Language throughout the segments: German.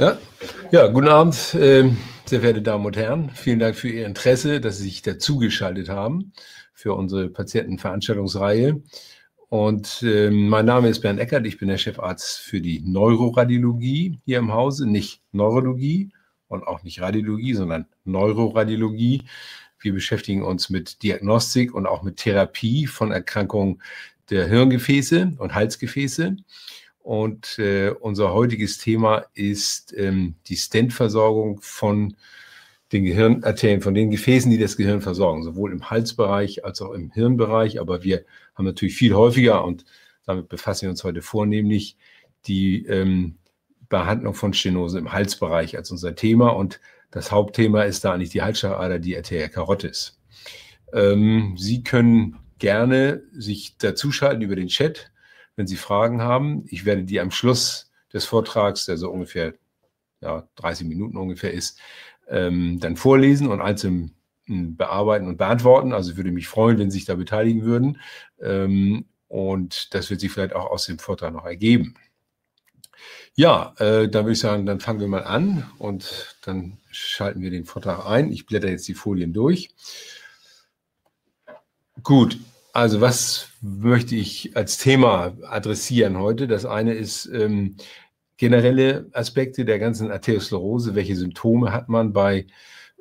Ja, ja guten Abend, ähm, sehr verehrte Damen und Herren. Vielen Dank für Ihr Interesse, dass Sie sich dazugeschaltet haben für unsere Patientenveranstaltungsreihe. Und ähm, mein Name ist Bernd Eckert, ich bin der Chefarzt für die Neuroradiologie hier im Hause, nicht Neurologie und auch nicht Radiologie, sondern Neuroradiologie. Wir beschäftigen uns mit Diagnostik und auch mit Therapie von Erkrankungen der Hirngefäße und Halsgefäße. Und äh, unser heutiges Thema ist ähm, die Stentversorgung von den Gehirnarterien, von den Gefäßen, die das Gehirn versorgen, sowohl im Halsbereich als auch im Hirnbereich. Aber wir haben natürlich viel häufiger und damit befassen wir uns heute vornehmlich die ähm, Behandlung von Stenose im Halsbereich als unser Thema. Und das Hauptthema ist da eigentlich die Halsschlagader, die Arteria carotis. Ähm, Sie können gerne sich dazuschalten über den Chat wenn Sie Fragen haben. Ich werde die am Schluss des Vortrags, der so ungefähr ja, 30 Minuten ungefähr ist, ähm, dann vorlesen und einzeln hm, bearbeiten und beantworten. Also würde mich freuen, wenn Sie sich da beteiligen würden. Ähm, und das wird sich vielleicht auch aus dem Vortrag noch ergeben. Ja, äh, dann würde ich sagen, dann fangen wir mal an und dann schalten wir den Vortrag ein. Ich blätter jetzt die Folien durch. Gut, also was möchte ich als Thema adressieren heute? Das eine ist ähm, generelle Aspekte der ganzen Arteriosklerose. Welche Symptome hat man bei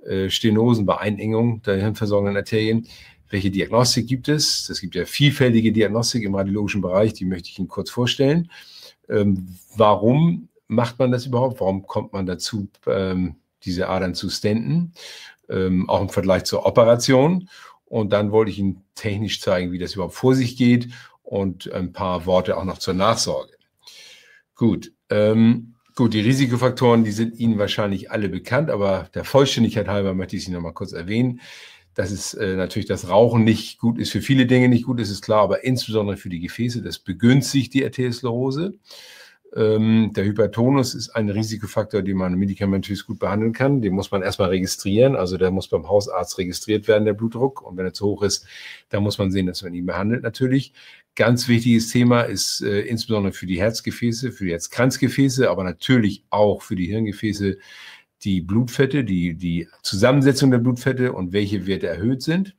äh, Stenosen, bei Einengung der hirnversorgenden Arterien? Welche Diagnostik gibt es? Es gibt ja vielfältige Diagnostik im radiologischen Bereich, die möchte ich Ihnen kurz vorstellen. Ähm, warum macht man das überhaupt? Warum kommt man dazu, ähm, diese Adern zu stenten? Ähm, auch im Vergleich zur Operation und dann wollte ich Ihnen technisch zeigen, wie das überhaupt vor sich geht und ein paar Worte auch noch zur Nachsorge. Gut, ähm, gut, die Risikofaktoren, die sind Ihnen wahrscheinlich alle bekannt, aber der Vollständigkeit halber möchte ich sie nochmal kurz erwähnen. Das ist äh, natürlich das Rauchen nicht gut ist, für viele Dinge nicht gut ist, ist klar, aber insbesondere für die Gefäße, das begünstigt die Arteriosklerose. Ähm, der Hypertonus ist ein Risikofaktor, den man medikamentös gut behandeln kann. Den muss man erstmal registrieren. Also der muss beim Hausarzt registriert werden, der Blutdruck. Und wenn er zu hoch ist, dann muss man sehen, dass man ihn behandelt natürlich. Ganz wichtiges Thema ist äh, insbesondere für die Herzgefäße, für die Herzkranzgefäße, aber natürlich auch für die Hirngefäße die Blutfette, die, die Zusammensetzung der Blutfette und welche Werte erhöht sind.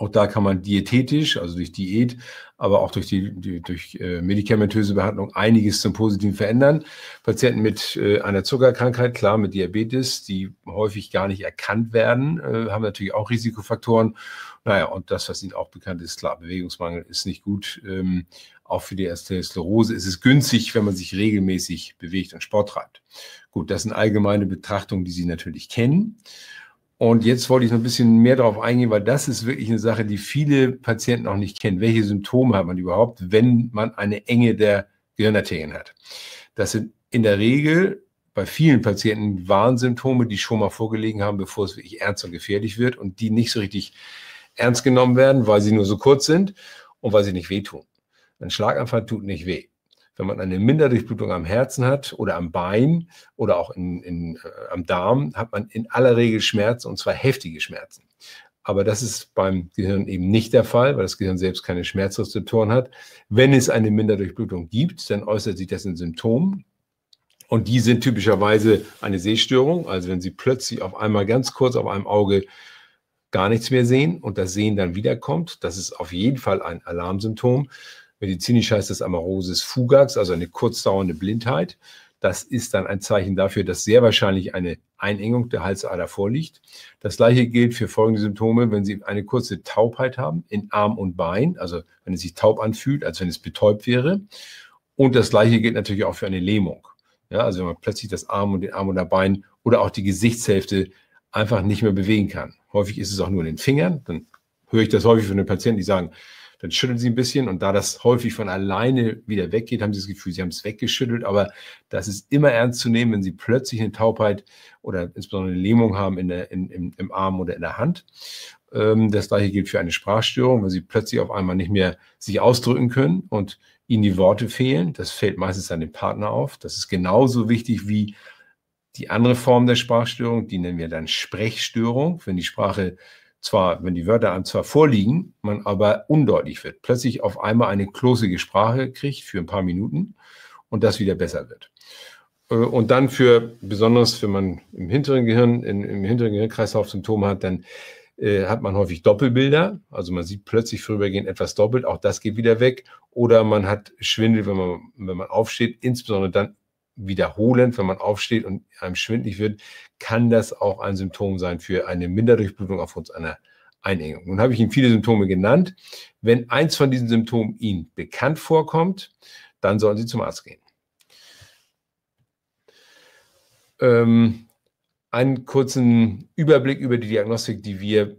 Auch da kann man diätetisch, also durch Diät, aber auch durch die, die durch äh, medikamentöse Behandlung einiges zum Positiven verändern. Patienten mit äh, einer Zuckerkrankheit, klar mit Diabetes, die häufig gar nicht erkannt werden, äh, haben natürlich auch Risikofaktoren. Naja, und das, was Ihnen auch bekannt ist, klar, Bewegungsmangel ist nicht gut. Ähm, auch für die Sklerose ist es günstig, wenn man sich regelmäßig bewegt und Sport treibt. Gut, das sind allgemeine Betrachtungen, die Sie natürlich kennen. Und jetzt wollte ich noch ein bisschen mehr darauf eingehen, weil das ist wirklich eine Sache, die viele Patienten auch nicht kennen. Welche Symptome hat man überhaupt, wenn man eine Enge der Gehirnarterien hat? Das sind in der Regel bei vielen Patienten Warnsymptome, die schon mal vorgelegen haben, bevor es wirklich ernst und gefährlich wird und die nicht so richtig ernst genommen werden, weil sie nur so kurz sind und weil sie nicht wehtun. Ein Schlaganfall tut nicht weh wenn man eine Minderdurchblutung am Herzen hat oder am Bein oder auch in, in, äh, am Darm, hat man in aller Regel Schmerzen und zwar heftige Schmerzen. Aber das ist beim Gehirn eben nicht der Fall, weil das Gehirn selbst keine Schmerzrezeptoren hat. Wenn es eine Minderdurchblutung gibt, dann äußert sich das in Symptomen. Und die sind typischerweise eine Sehstörung, also wenn Sie plötzlich auf einmal ganz kurz auf einem Auge gar nichts mehr sehen und das Sehen dann wiederkommt, das ist auf jeden Fall ein Alarmsymptom. Medizinisch heißt das Amarosis fugax, also eine kurzdauernde Blindheit. Das ist dann ein Zeichen dafür, dass sehr wahrscheinlich eine Einengung der Halsader vorliegt. Das gleiche gilt für folgende Symptome, wenn Sie eine kurze Taubheit haben in Arm und Bein, also wenn es sich taub anfühlt, als wenn es betäubt wäre. Und das gleiche gilt natürlich auch für eine Lähmung. Ja, also wenn man plötzlich das Arm und den Arm oder Bein oder auch die Gesichtshälfte einfach nicht mehr bewegen kann. Häufig ist es auch nur in den Fingern. Dann höre ich das häufig von den Patienten, die sagen, dann schütteln sie ein bisschen und da das häufig von alleine wieder weggeht, haben sie das Gefühl, sie haben es weggeschüttelt, aber das ist immer ernst zu nehmen, wenn sie plötzlich eine Taubheit oder insbesondere eine Lähmung haben in der, in, im, im Arm oder in der Hand. Ähm, das gleiche gilt für eine Sprachstörung, wenn sie plötzlich auf einmal nicht mehr sich ausdrücken können und ihnen die Worte fehlen. Das fällt meistens an den Partner auf. Das ist genauso wichtig wie die andere Form der Sprachstörung, die nennen wir dann Sprechstörung, wenn die Sprache zwar, wenn die Wörter einem zwar vorliegen, man aber undeutlich wird, plötzlich auf einmal eine klosige Sprache kriegt für ein paar Minuten und das wieder besser wird. Äh, und dann für, besonders wenn man im hinteren Gehirn, in, im hinteren Gehirnkreislauf Symptome hat, dann äh, hat man häufig Doppelbilder. Also man sieht plötzlich vorübergehend etwas doppelt, auch das geht wieder weg. Oder man hat Schwindel, wenn man, wenn man aufsteht, insbesondere dann wiederholend, wenn man aufsteht und einem schwindlig wird, kann das auch ein Symptom sein für eine Minderdurchblutung aufgrund einer Einengung. Nun habe ich Ihnen viele Symptome genannt. Wenn eins von diesen Symptomen Ihnen bekannt vorkommt, dann sollen Sie zum Arzt gehen. Ähm, einen kurzen Überblick über die Diagnostik, die wir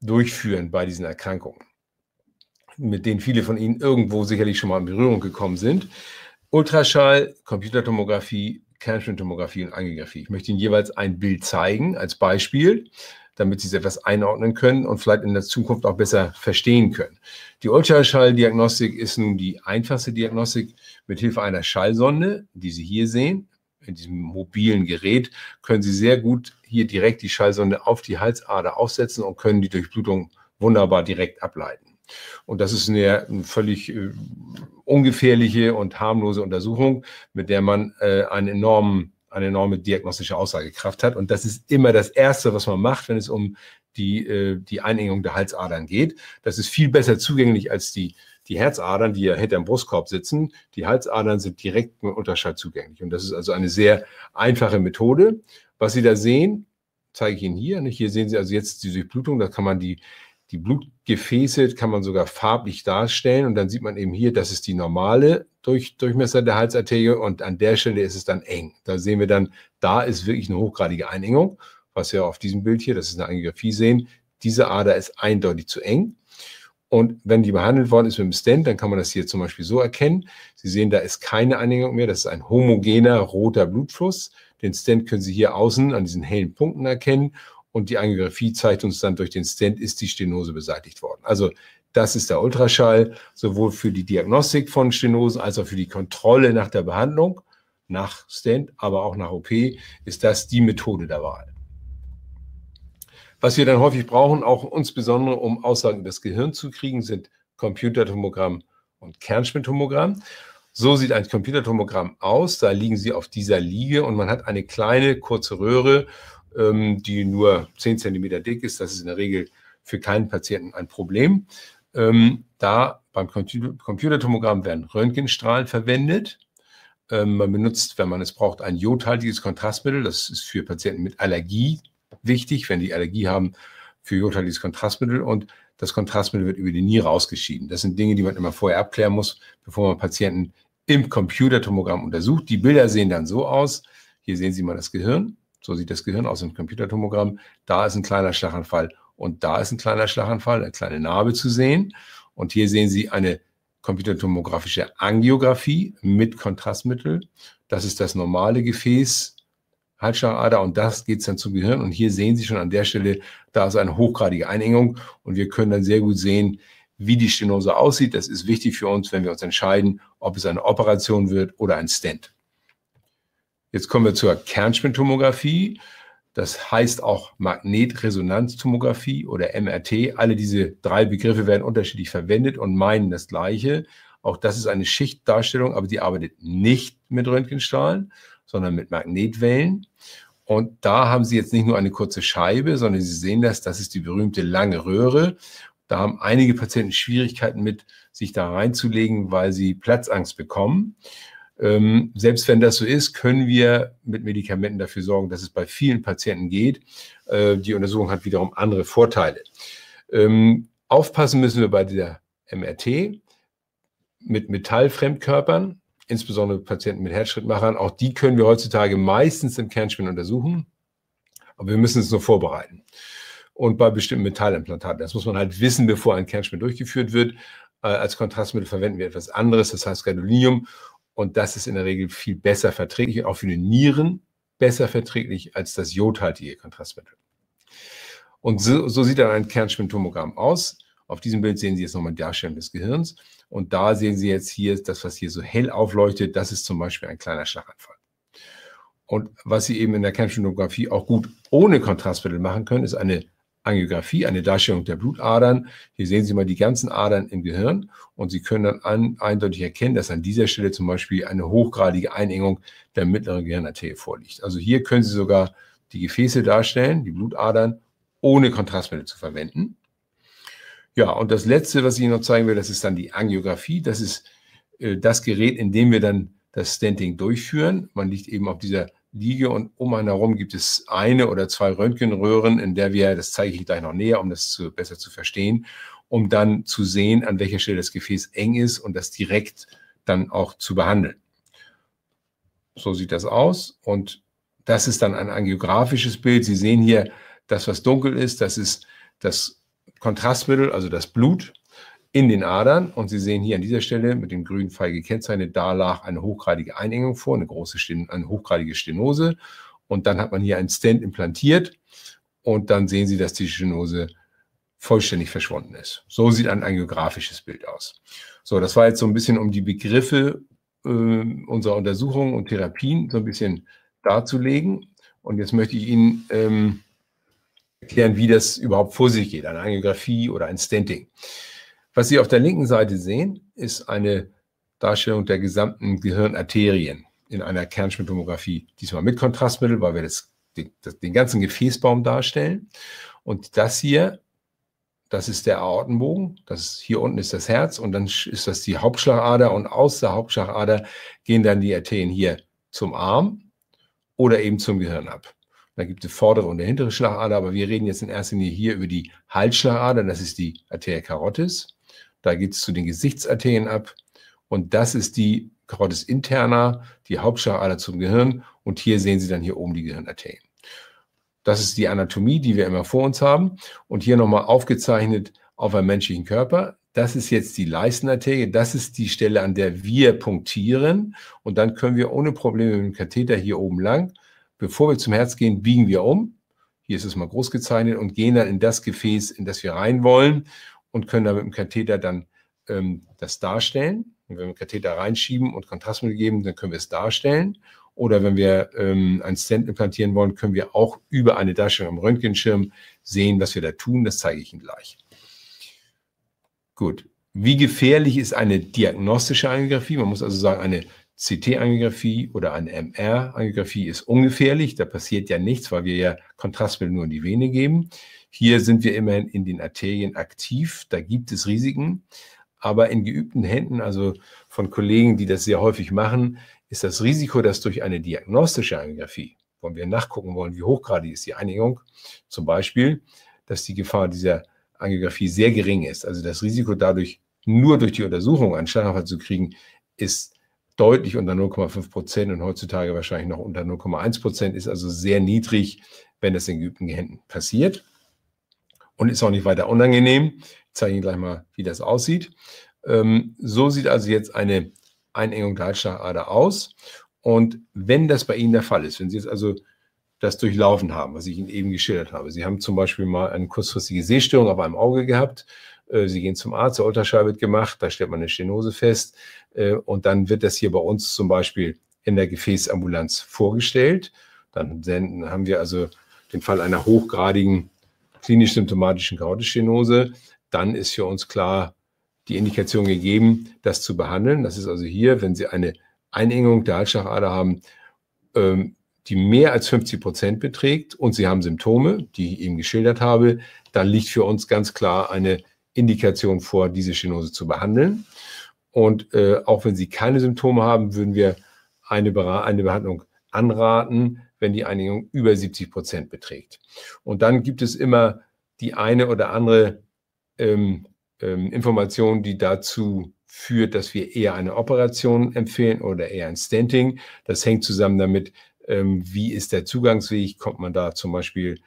durchführen bei diesen Erkrankungen, mit denen viele von Ihnen irgendwo sicherlich schon mal in Berührung gekommen sind. Ultraschall, Computertomographie, Kernspintomographie und Angiografie. Ich möchte Ihnen jeweils ein Bild zeigen als Beispiel, damit Sie es etwas einordnen können und vielleicht in der Zukunft auch besser verstehen können. Die Ultraschalldiagnostik ist nun die einfachste Diagnostik mit Hilfe einer Schallsonde, die Sie hier sehen. In diesem mobilen Gerät können Sie sehr gut hier direkt die Schallsonde auf die Halsader aufsetzen und können die Durchblutung wunderbar direkt ableiten. Und das ist eine, eine völlig äh, ungefährliche und harmlose Untersuchung, mit der man äh, einen enormen, eine enorme diagnostische Aussagekraft hat. Und das ist immer das Erste, was man macht, wenn es um die, äh, die Einengung der Halsadern geht. Das ist viel besser zugänglich als die, die Herzadern, die ja hinterm Brustkorb sitzen. Die Halsadern sind direkt mit Unterschall zugänglich. Und das ist also eine sehr einfache Methode. Was Sie da sehen, zeige ich Ihnen hier. Hier sehen Sie also jetzt die Durchblutung. Da kann man die, die Blutgefäße kann man sogar farblich darstellen und dann sieht man eben hier, das ist die normale Durch Durchmesser der Halsarterie und an der Stelle ist es dann eng. Da sehen wir dann, da ist wirklich eine hochgradige Einengung, was wir auf diesem Bild hier, das ist eine Angiografie sehen. Diese Ader ist eindeutig zu eng. Und wenn die behandelt worden ist mit dem Stent, dann kann man das hier zum Beispiel so erkennen. Sie sehen, da ist keine Einengung mehr. Das ist ein homogener roter Blutfluss. Den Stent können Sie hier außen an diesen hellen Punkten erkennen und die Angiografie zeigt uns dann durch den Stent, ist die Stenose beseitigt worden. Also das ist der Ultraschall, sowohl für die Diagnostik von Stenosen als auch für die Kontrolle nach der Behandlung, nach Stent, aber auch nach OP, ist das die Methode der Wahl. Was wir dann häufig brauchen, auch insbesondere um Aussagen über das Gehirn zu kriegen, sind Computertomogramm und Kernspintomogramm. So sieht ein Computertomogramm aus. Da liegen sie auf dieser Liege und man hat eine kleine kurze Röhre ähm, die nur 10 cm dick ist. Das ist in der Regel für keinen Patienten ein Problem. Ähm, da beim Computertomogramm werden Röntgenstrahlen verwendet. Ähm, man benutzt, wenn man es braucht, ein jodhaltiges Kontrastmittel. Das ist für Patienten mit Allergie wichtig, wenn die Allergie haben, für jodhaltiges Kontrastmittel. Und das Kontrastmittel wird über die Niere ausgeschieden. Das sind Dinge, die man immer vorher abklären muss, bevor man Patienten im Computertomogramm untersucht. Die Bilder sehen dann so aus. Hier sehen Sie mal das Gehirn. So sieht das Gehirn aus im Computertomogramm. Da ist ein kleiner Schlaganfall und da ist ein kleiner Schlaganfall, eine kleine Narbe zu sehen. Und hier sehen Sie eine computertomografische Angiografie mit Kontrastmittel. Das ist das normale Gefäß, Halsschlagader und das geht dann zum Gehirn. Und hier sehen Sie schon an der Stelle, da ist eine hochgradige Einengung und wir können dann sehr gut sehen, wie die Stenose aussieht. Das ist wichtig für uns, wenn wir uns entscheiden, ob es eine Operation wird oder ein Stent. Jetzt kommen wir zur Kernspintomographie. Das heißt auch Magnetresonanztomographie oder MRT. Alle diese drei Begriffe werden unterschiedlich verwendet und meinen das Gleiche. Auch das ist eine Schichtdarstellung, aber die arbeitet nicht mit Röntgenstrahlen, sondern mit Magnetwellen. Und da haben Sie jetzt nicht nur eine kurze Scheibe, sondern Sie sehen das, das ist die berühmte lange Röhre. Da haben einige Patienten Schwierigkeiten mit, sich da reinzulegen, weil sie Platzangst bekommen. Ähm, selbst wenn das so ist, können wir mit Medikamenten dafür sorgen, dass es bei vielen Patienten geht. Äh, die Untersuchung hat wiederum andere Vorteile. Ähm, aufpassen müssen wir bei der MRT mit Metallfremdkörpern, insbesondere Patienten mit Herzschrittmachern. Auch die können wir heutzutage meistens im Kernspin untersuchen, aber wir müssen es nur vorbereiten. Und bei bestimmten Metallimplantaten, das muss man halt wissen, bevor ein Kernspin durchgeführt wird. Äh, als Kontrastmittel verwenden wir etwas anderes, das heißt Gadolinium. Und das ist in der Regel viel besser verträglich, auch für die Nieren besser verträglich als das jodhaltige Kontrastmittel. Und so, so sieht dann ein Kernspintomogramm aus. Auf diesem Bild sehen Sie jetzt nochmal die Darstellung des Gehirns. Und da sehen Sie jetzt hier das, was hier so hell aufleuchtet. Das ist zum Beispiel ein kleiner Schlaganfall. Und was Sie eben in der Kernspintomographie auch gut ohne Kontrastmittel machen können, ist eine Angiografie, eine Darstellung der Blutadern. Hier sehen Sie mal die ganzen Adern im Gehirn und Sie können dann an, eindeutig erkennen, dass an dieser Stelle zum Beispiel eine hochgradige Einengung der mittleren Gehirnarterie vorliegt. Also hier können Sie sogar die Gefäße darstellen, die Blutadern, ohne Kontrastmittel zu verwenden. Ja, und das Letzte, was ich Ihnen noch zeigen will, das ist dann die Angiografie. Das ist äh, das Gerät, in dem wir dann das Stenting durchführen. Man liegt eben auf dieser liege und um einen herum gibt es eine oder zwei Röntgenröhren, in der wir, das zeige ich gleich noch näher, um das zu, besser zu verstehen, um dann zu sehen, an welcher Stelle das Gefäß eng ist und das direkt dann auch zu behandeln. So sieht das aus und das ist dann ein angiografisches Bild. Sie sehen hier das, was dunkel ist, das ist das Kontrastmittel, also das Blut in den Adern. Und Sie sehen hier an dieser Stelle mit dem grünen Pfeil gekennzeichnet, da lag eine hochgradige Einengung vor, eine große Sten eine hochgradige Stenose. Und dann hat man hier einen Stent implantiert. Und dann sehen Sie, dass die Stenose vollständig verschwunden ist. So sieht ein angiografisches Bild aus. So, das war jetzt so ein bisschen um die Begriffe äh, unserer Untersuchungen und Therapien so ein bisschen darzulegen. Und jetzt möchte ich Ihnen ähm, erklären, wie das überhaupt vor sich geht, eine Angiografie oder ein Stenting. Was Sie auf der linken Seite sehen, ist eine Darstellung der gesamten Gehirnarterien in einer Kernspintomographie, diesmal mit Kontrastmittel, weil wir das, den, das, den ganzen Gefäßbaum darstellen. Und das hier, das ist der Aortenbogen, das hier unten ist das Herz und dann ist das die Hauptschlagader und aus der Hauptschlagader gehen dann die Arterien hier zum Arm oder eben zum Gehirn ab. Da gibt es vordere und eine hintere Schlagader, aber wir reden jetzt in erster Linie hier über die Halsschlagader, das ist die Arteria carotis. Da geht es zu den Gesichtsathenen ab. Und das ist die Carotis interna, die Hauptschagader zum Gehirn. Und hier sehen Sie dann hier oben die Gehirnarterien. Das ist die Anatomie, die wir immer vor uns haben. Und hier nochmal aufgezeichnet auf einem menschlichen Körper. Das ist jetzt die Leistenarterie. Das ist die Stelle, an der wir punktieren. Und dann können wir ohne Probleme mit dem Katheter hier oben lang. Bevor wir zum Herz gehen, biegen wir um. Hier ist es mal groß gezeichnet und gehen dann in das Gefäß, in das wir rein wollen und können dann mit dem Katheter dann ähm, das darstellen. Und wenn wir Katheter reinschieben und Kontrastmittel geben, dann können wir es darstellen. Oder wenn wir ähm, einen Stent implantieren wollen, können wir auch über eine Darstellung am Röntgenschirm sehen, was wir da tun. Das zeige ich Ihnen gleich. Gut. Wie gefährlich ist eine diagnostische Angiografie? Man muss also sagen, eine CT-Angiografie oder eine MR-Angiografie ist ungefährlich. Da passiert ja nichts, weil wir ja Kontrastmittel nur in die Vene geben. Hier sind wir immerhin in den Arterien aktiv. Da gibt es Risiken. Aber in geübten Händen, also von Kollegen, die das sehr häufig machen, ist das Risiko, dass durch eine diagnostische Angiografie, wo wir nachgucken wollen, wie hochgradig ist die Einigung, zum Beispiel, dass die Gefahr dieser Angiografie sehr gering ist. Also das Risiko dadurch nur durch die Untersuchung an Schlaganfall zu kriegen, ist deutlich unter 0,5 Prozent und heutzutage wahrscheinlich noch unter 0,1 Prozent, ist also sehr niedrig, wenn das in geübten Händen passiert. Und ist auch nicht weiter unangenehm. Ich zeige Ihnen gleich mal, wie das aussieht. Ähm, so sieht also jetzt eine Einengung der Halsschlagader aus. Und wenn das bei Ihnen der Fall ist, wenn Sie jetzt also das durchlaufen haben, was ich Ihnen eben geschildert habe. Sie haben zum Beispiel mal eine kurzfristige Sehstörung auf einem Auge gehabt äh, sie gehen zum Arzt, der Ultraschall wird gemacht, da stellt man eine Stenose fest äh, und dann wird das hier bei uns zum Beispiel in der Gefäßambulanz vorgestellt. Dann haben wir also den Fall einer hochgradigen klinisch-symptomatischen Karotischenose. Dann ist für uns klar die Indikation gegeben, das zu behandeln. Das ist also hier, wenn Sie eine Einengung der Halsschlagader haben, ähm, die mehr als 50 Prozent beträgt und Sie haben Symptome, die ich eben geschildert habe, dann liegt für uns ganz klar eine Indikation vor, diese Stenose zu behandeln. Und äh, auch wenn sie keine Symptome haben, würden wir eine, eine Behandlung anraten, wenn die Einigung über 70 Prozent beträgt. Und dann gibt es immer die eine oder andere ähm, ähm, Information, die dazu führt, dass wir eher eine Operation empfehlen oder eher ein Stenting. Das hängt zusammen damit, ähm, wie ist der Zugangsweg, kommt man da zum Beispiel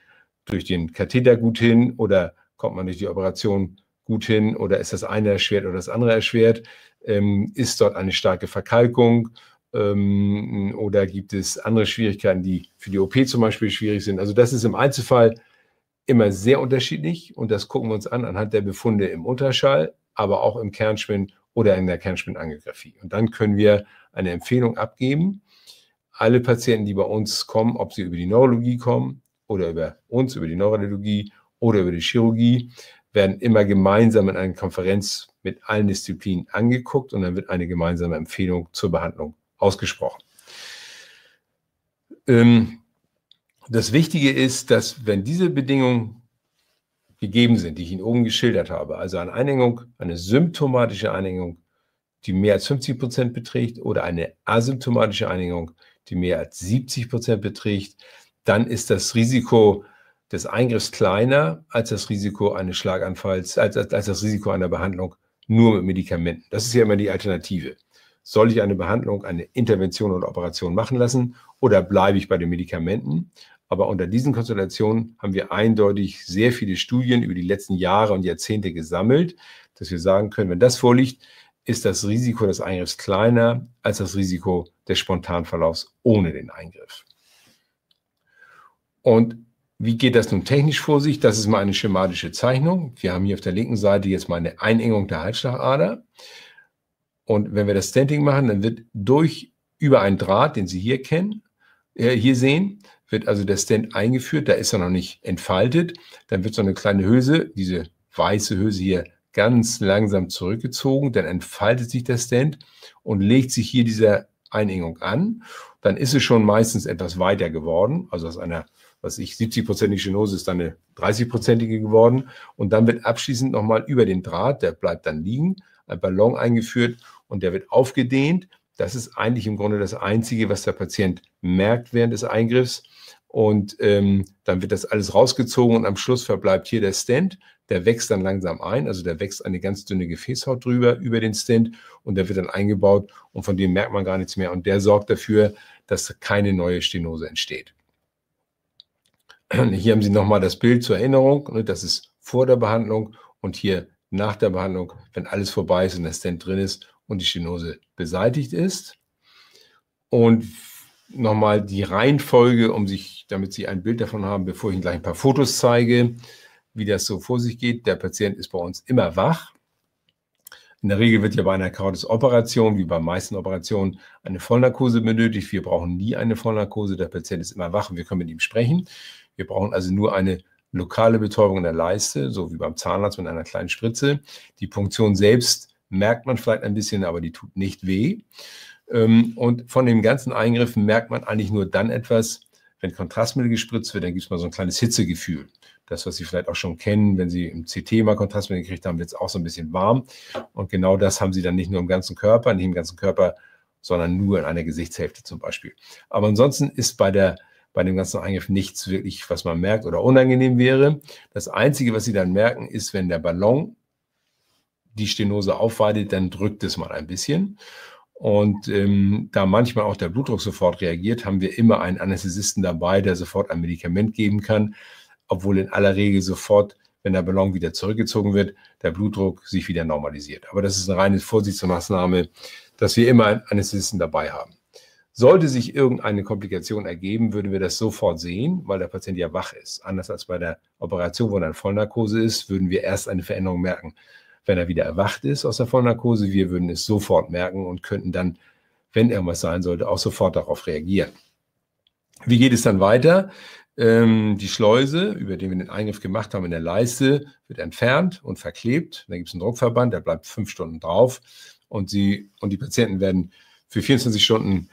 durch den Katheter gut hin oder kommt man durch die Operation gut? gut hin oder ist das eine erschwert oder das andere erschwert? Ähm, ist dort eine starke Verkalkung ähm, oder gibt es andere Schwierigkeiten, die für die OP zum Beispiel schwierig sind? Also das ist im Einzelfall immer sehr unterschiedlich und das gucken wir uns an anhand der Befunde im Unterschall, aber auch im Kernschwimmen oder in der Kernspinangiografie. Und dann können wir eine Empfehlung abgeben. Alle Patienten, die bei uns kommen, ob sie über die Neurologie kommen oder über uns, über die Neurologie oder über die Chirurgie, werden immer gemeinsam in einer Konferenz mit allen Disziplinen angeguckt und dann wird eine gemeinsame Empfehlung zur Behandlung ausgesprochen. Ähm, das Wichtige ist, dass wenn diese Bedingungen gegeben sind, die ich Ihnen oben geschildert habe, also eine Einengung, eine symptomatische Einengung, die mehr als 50 Prozent beträgt oder eine asymptomatische Einengung, die mehr als 70 Prozent beträgt, dann ist das Risiko des Eingriffs kleiner als das Risiko eines Schlaganfalls, als, als, als das Risiko einer Behandlung nur mit Medikamenten. Das ist ja immer die Alternative. Soll ich eine Behandlung, eine Intervention oder Operation machen lassen oder bleibe ich bei den Medikamenten? Aber unter diesen Konstellationen haben wir eindeutig sehr viele Studien über die letzten Jahre und Jahrzehnte gesammelt, dass wir sagen können, wenn das vorliegt, ist das Risiko des Eingriffs kleiner als das Risiko des Spontanverlaufs ohne den Eingriff. Und wie geht das nun technisch vor sich? Das ist mal eine schematische Zeichnung. Wir haben hier auf der linken Seite jetzt mal eine Einengung der Halsschlagader. Und wenn wir das Stenting machen, dann wird durch über einen Draht, den Sie hier kennen, äh, hier sehen, wird also der Stent eingeführt. Da ist er noch nicht entfaltet. Dann wird so eine kleine Hülse, diese weiße Hülse hier, ganz langsam zurückgezogen. Dann entfaltet sich der Stent und legt sich hier dieser Einengung an. Dann ist es schon meistens etwas weiter geworden, also aus einer was ich, 70-prozentige Stenose ist dann eine 30-prozentige geworden. Und dann wird abschließend nochmal über den Draht, der bleibt dann liegen, ein Ballon eingeführt und der wird aufgedehnt. Das ist eigentlich im Grunde das Einzige, was der Patient merkt während des Eingriffs. Und ähm, dann wird das alles rausgezogen und am Schluss verbleibt hier der Stent. Der wächst dann langsam ein, also der wächst eine ganz dünne Gefäßhaut drüber über den Stent und der wird dann eingebaut und von dem merkt man gar nichts mehr. Und der sorgt dafür, dass keine neue Stenose entsteht. Hier haben Sie nochmal das Bild zur Erinnerung. Ne? Das ist vor der Behandlung und hier nach der Behandlung, wenn alles vorbei ist und das Stent drin ist und die Stenose beseitigt ist. Und nochmal die Reihenfolge, um sich, damit Sie ein Bild davon haben, bevor ich Ihnen gleich ein paar Fotos zeige, wie das so vor sich geht. Der Patient ist bei uns immer wach. In der Regel wird ja bei einer Karotis-Operation, wie bei meisten Operationen, eine Vollnarkose benötigt. Wir brauchen nie eine Vollnarkose. Der Patient ist immer wach und wir können mit ihm sprechen. Wir brauchen also nur eine lokale Betäubung in der Leiste, so wie beim Zahnarzt mit einer kleinen Spritze. Die Punktion selbst merkt man vielleicht ein bisschen, aber die tut nicht weh. Ähm, und von den ganzen Eingriffen merkt man eigentlich nur dann etwas, wenn Kontrastmittel gespritzt wird, dann gibt es mal so ein kleines Hitzegefühl. Das, was Sie vielleicht auch schon kennen, wenn Sie im CT mal Kontrastmittel gekriegt haben, wird es auch so ein bisschen warm. Und genau das haben Sie dann nicht nur im ganzen Körper, nicht im ganzen Körper, sondern nur in einer Gesichtshälfte zum Beispiel. Aber ansonsten ist bei der bei dem ganzen Eingriff nichts wirklich, was man merkt oder unangenehm wäre. Das Einzige, was sie dann merken, ist, wenn der Ballon die Stenose aufweidet, dann drückt es mal ein bisschen. Und ähm, da manchmal auch der Blutdruck sofort reagiert, haben wir immer einen Anästhesisten dabei, der sofort ein Medikament geben kann, obwohl in aller Regel sofort, wenn der Ballon wieder zurückgezogen wird, der Blutdruck sich wieder normalisiert. Aber das ist eine reine Vorsichtsmaßnahme, dass wir immer einen Anästhesisten dabei haben. Sollte sich irgendeine Komplikation ergeben, würden wir das sofort sehen, weil der Patient ja wach ist. Anders als bei der Operation, wo er in Vollnarkose ist, würden wir erst eine Veränderung merken, wenn er wieder erwacht ist aus der Vollnarkose. Wir würden es sofort merken und könnten dann, wenn irgendwas sein sollte, auch sofort darauf reagieren. Wie geht es dann weiter? Ähm, die Schleuse, über die wir den Eingriff gemacht haben in der Leiste, wird entfernt und verklebt. Da gibt es einen Druckverband, der bleibt fünf Stunden drauf. Und, sie, und die Patienten werden für 24 Stunden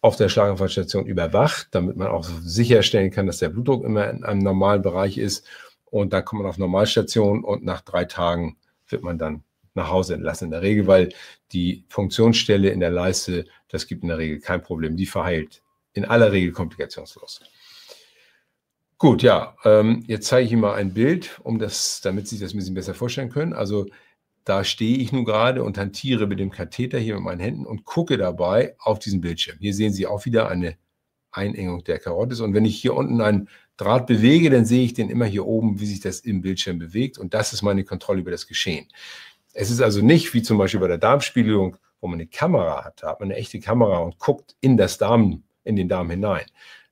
auf der Schlaganfallstation überwacht, damit man auch sicherstellen kann, dass der Blutdruck immer in einem normalen Bereich ist. Und dann kommt man auf Normalstation und nach drei Tagen wird man dann nach Hause entlassen. In der Regel, weil die Funktionsstelle in der Leiste, das gibt in der Regel kein Problem, die verheilt. In aller Regel komplikationslos. Gut, ja, ähm, jetzt zeige ich Ihnen mal ein Bild, um das, damit Sie sich das ein bisschen besser vorstellen können. Also da stehe ich nun gerade und hantiere mit dem Katheter hier mit meinen Händen und gucke dabei auf diesen Bildschirm. Hier sehen Sie auch wieder eine Einengung der Karottes. Und wenn ich hier unten einen Draht bewege, dann sehe ich den immer hier oben, wie sich das im Bildschirm bewegt. Und das ist meine Kontrolle über das Geschehen. Es ist also nicht wie zum Beispiel bei der Darmspiegelung, wo man eine Kamera hat. Da hat man eine echte Kamera und guckt in das Darm, in den Darm hinein.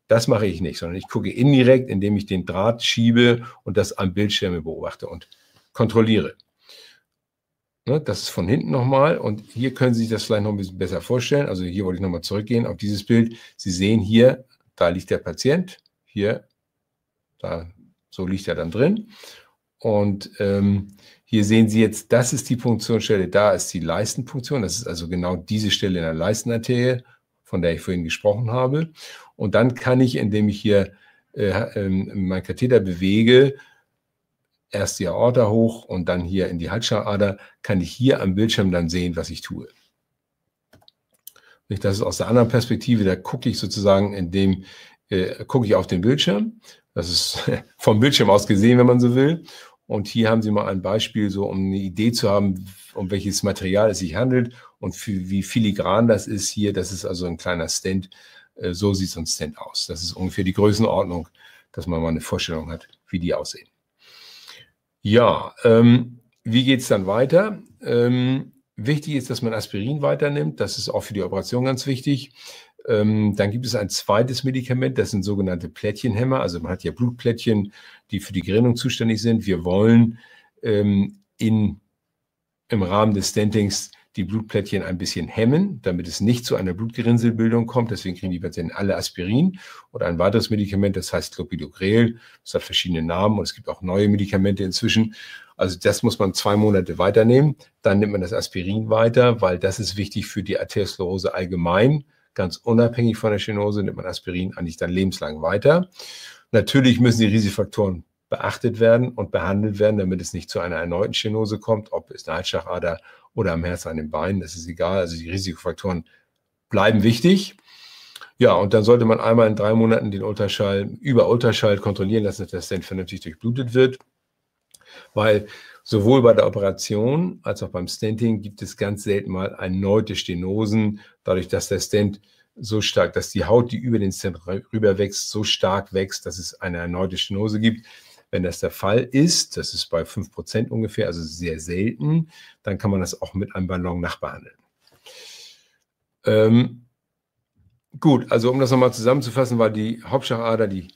Das mache ich nicht, sondern ich gucke indirekt, indem ich den Draht schiebe und das am Bildschirm beobachte und kontrolliere. Ne, das ist von hinten nochmal und hier können Sie sich das vielleicht noch ein bisschen besser vorstellen. Also hier wollte ich nochmal zurückgehen auf dieses Bild. Sie sehen hier, da liegt der Patient, hier, da, so liegt er dann drin. Und ähm, hier sehen Sie jetzt, das ist die Funktionsstelle, da ist die Leistenfunktion. Das ist also genau diese Stelle in der Leistenarterie, von der ich vorhin gesprochen habe. Und dann kann ich, indem ich hier äh, äh, meinen Katheter bewege, erst die Aorta hoch und dann hier in die Halsschlagader, kann ich hier am Bildschirm dann sehen, was ich tue. das ist aus der anderen Perspektive, da gucke ich sozusagen, in dem, äh, gucke ich auf den Bildschirm. Das ist vom Bildschirm aus gesehen, wenn man so will. Und hier haben Sie mal ein Beispiel, so um eine Idee zu haben, um welches Material es sich handelt und für, wie filigran das ist hier. Das ist also ein kleiner Stand. Äh, so sieht so ein Stand aus. Das ist ungefähr die Größenordnung, dass man mal eine Vorstellung hat, wie die aussehen. Ja, ähm, wie geht's dann weiter? Ähm, wichtig ist, dass man Aspirin weiternimmt. Das ist auch für die Operation ganz wichtig. Ähm, dann gibt es ein zweites Medikament, das sind sogenannte Plättchenhämmer. Also man hat ja Blutplättchen, die für die Gerinnung zuständig sind. Wir wollen ähm, in, im Rahmen des Stentings die Blutplättchen ein bisschen hemmen, damit es nicht zu einer Blutgerinnselbildung kommt. Deswegen kriegen die Patienten alle Aspirin oder ein weiteres Medikament, das heißt Clopidogrel. Das hat verschiedene Namen und es gibt auch neue Medikamente inzwischen. Also das muss man zwei Monate weiternehmen. Dann nimmt man das Aspirin weiter, weil das ist wichtig für die Arteriosklerose allgemein. Ganz unabhängig von der Stenose nimmt man Aspirin eigentlich dann lebenslang weiter. Natürlich müssen die Risikofaktoren beachtet werden und behandelt werden, damit es nicht zu einer erneuten Stenose kommt, ob es eine Halsschlagader oder am Herz an den Beinen, das ist egal. Also die Risikofaktoren bleiben wichtig. Ja, und dann sollte man einmal in drei Monaten den Ultraschall über Ultraschall kontrollieren lassen, dass das dann vernünftig durchblutet wird. Weil sowohl bei der Operation als auch beim Stenting gibt es ganz selten mal erneute Stenosen, dadurch, dass der Stent so stark, dass die Haut, die über den Stent rüber wächst, so stark wächst, dass es eine erneute Stenose gibt. Wenn das der Fall ist, das ist bei 5% ungefähr, also sehr selten, dann kann man das auch mit einem Ballon nachbehandeln. Ähm, gut, also um das nochmal zusammenzufassen, war die Hauptschlagader, die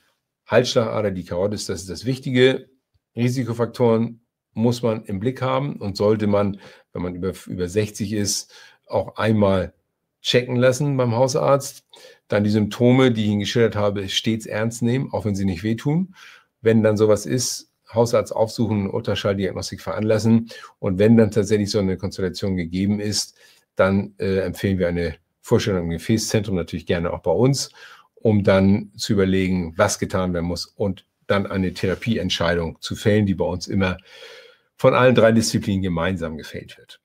Halsschlagader, die Karotte, das ist das Wichtige. Risikofaktoren muss man im Blick haben und sollte man, wenn man über, über 60 ist, auch einmal checken lassen beim Hausarzt. Dann die Symptome, die ich Ihnen geschildert habe, stets ernst nehmen, auch wenn sie nicht wehtun wenn dann sowas ist, Hausarzt aufsuchen, Ultraschalldiagnostik veranlassen. Und wenn dann tatsächlich so eine Konstellation gegeben ist, dann äh, empfehlen wir eine Vorstellung im Gefäßzentrum natürlich gerne auch bei uns, um dann zu überlegen, was getan werden muss und dann eine Therapieentscheidung zu fällen, die bei uns immer von allen drei Disziplinen gemeinsam gefällt wird.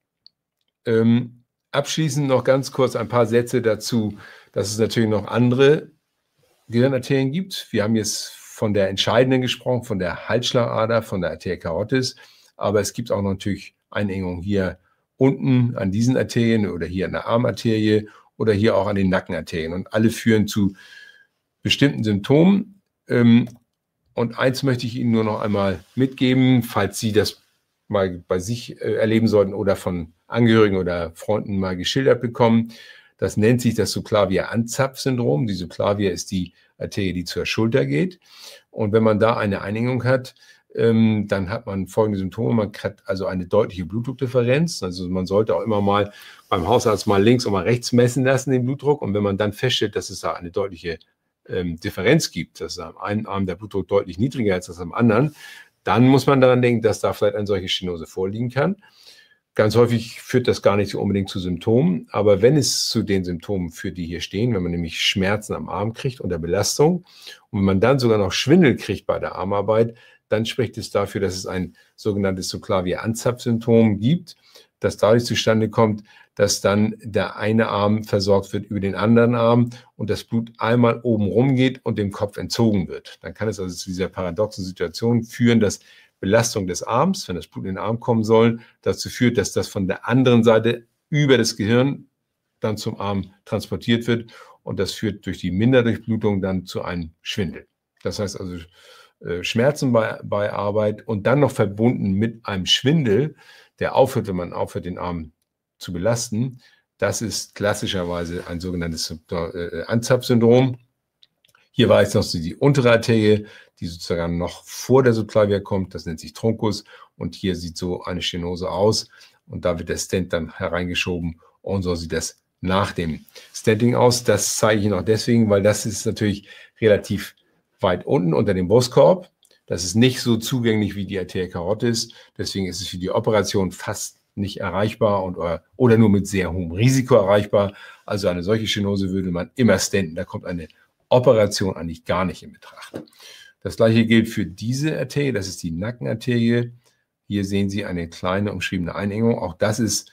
Ähm, abschließend noch ganz kurz ein paar Sätze dazu, dass es natürlich noch andere Gehirnarterien gibt. Wir haben jetzt von der entscheidenden gesprochen, von der Halsschlagader, von der Arteria carotis. Aber es gibt auch natürlich Einengung hier unten an diesen Arterien oder hier an der Armarterie oder hier auch an den Nackenarterien. Und alle führen zu bestimmten Symptomen. Ähm, und eins möchte ich Ihnen nur noch einmal mitgeben, falls Sie das mal bei sich äh, erleben sollten oder von Angehörigen oder Freunden mal geschildert bekommen. Das nennt sich das Subclavia-Anzapf-Syndrom. Die Subclavia ist die Arterie, die zur Schulter geht. Und wenn man da eine Einengung hat, ähm, dann hat man folgende Symptome. Man hat also eine deutliche Blutdruckdifferenz. Also man sollte auch immer mal beim Hausarzt mal links und mal rechts messen lassen, den Blutdruck. Und wenn man dann feststellt, dass es da eine deutliche ähm, Differenz gibt, dass am einen Arm der Blutdruck deutlich niedriger ist als am anderen, dann muss man daran denken, dass da vielleicht eine solche Stenose vorliegen kann. Ganz häufig führt das gar nicht unbedingt zu Symptomen, aber wenn es zu den Symptomen führt, die hier stehen, wenn man nämlich Schmerzen am Arm kriegt unter Belastung und wenn man dann sogar noch Schwindel kriegt bei der Armarbeit, dann spricht es dafür, dass es ein sogenanntes Soklavier-Anzapfsymptom gibt, das dadurch zustande kommt, dass dann der eine Arm versorgt wird über den anderen Arm und das Blut einmal oben rumgeht und dem Kopf entzogen wird. Dann kann es also zu dieser paradoxen Situation führen, dass Belastung des Arms, wenn das Blut in den Arm kommen soll, dazu führt, dass das von der anderen Seite über das Gehirn dann zum Arm transportiert wird. Und das führt durch die Minderdurchblutung dann zu einem Schwindel. Das heißt also äh, Schmerzen bei, bei Arbeit und dann noch verbunden mit einem Schwindel, der aufhört, wenn man aufhört, den Arm zu belasten. Das ist klassischerweise ein sogenanntes äh, Anzapfsyndrom. Hier war jetzt noch die untere Arterie die sozusagen noch vor der Subclavia kommt. Das nennt sich Truncus. Und hier sieht so eine Stenose aus. Und da wird der Stent dann hereingeschoben und so sieht das nach dem Stenting aus. Das zeige ich Ihnen auch deswegen, weil das ist natürlich relativ weit unten unter dem Brustkorb. Das ist nicht so zugänglich wie die Arteria carotis. Deswegen ist es für die Operation fast nicht erreichbar und, äh, oder nur mit sehr hohem Risiko erreichbar. Also eine solche Stenose würde man immer stenten. Da kommt eine Operation eigentlich gar nicht in Betracht. Das gleiche gilt für diese Arterie, das ist die Nackenarterie. Hier sehen Sie eine kleine umschriebene Einengung. Auch das ist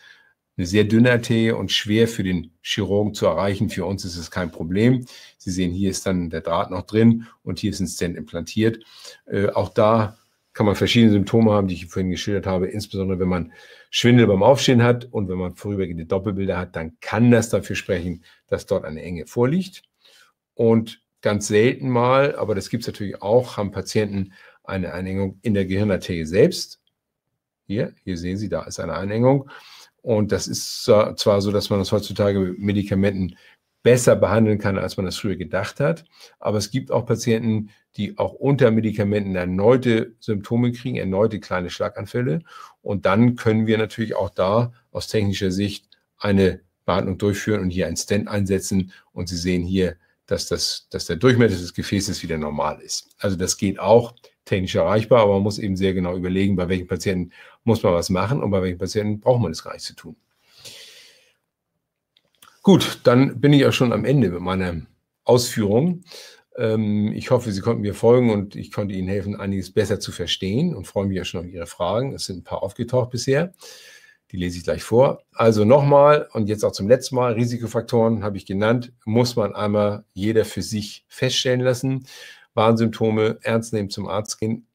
eine sehr dünne Arterie und schwer für den Chirurgen zu erreichen. Für uns ist es kein Problem. Sie sehen, hier ist dann der Draht noch drin und hier ist ein Stent implantiert. Äh, auch da kann man verschiedene Symptome haben, die ich vorhin geschildert habe. Insbesondere wenn man Schwindel beim Aufstehen hat und wenn man vorübergehende Doppelbilder hat, dann kann das dafür sprechen, dass dort eine Enge vorliegt. Und ganz selten mal, aber das gibt es natürlich auch, haben Patienten eine Einengung in der Gehirnarterie selbst. Hier, hier sehen Sie, da ist eine Einengung. Und das ist zwar so, dass man das heutzutage mit Medikamenten besser behandeln kann, als man das früher gedacht hat. Aber es gibt auch Patienten, die auch unter Medikamenten erneute Symptome kriegen, erneute kleine Schlaganfälle. Und dann können wir natürlich auch da aus technischer Sicht eine Behandlung durchführen und hier einen Stent einsetzen. Und Sie sehen hier, dass, das, dass der Durchmesser des Gefäßes wieder normal ist. Also das geht auch technisch erreichbar, aber man muss eben sehr genau überlegen, bei welchen Patienten muss man was machen und bei welchen Patienten braucht man es gar nicht zu tun. Gut, dann bin ich auch schon am Ende mit meiner Ausführung. Ähm, ich hoffe, Sie konnten mir folgen und ich konnte Ihnen helfen, einiges besser zu verstehen und freue mich ja schon auf Ihre Fragen. Es sind ein paar aufgetaucht bisher. Die lese ich gleich vor. Also nochmal und jetzt auch zum letzten Mal, Risikofaktoren habe ich genannt, muss man einmal jeder für sich feststellen lassen. Warnsymptome ernst nehmen, zum Arzt gehen,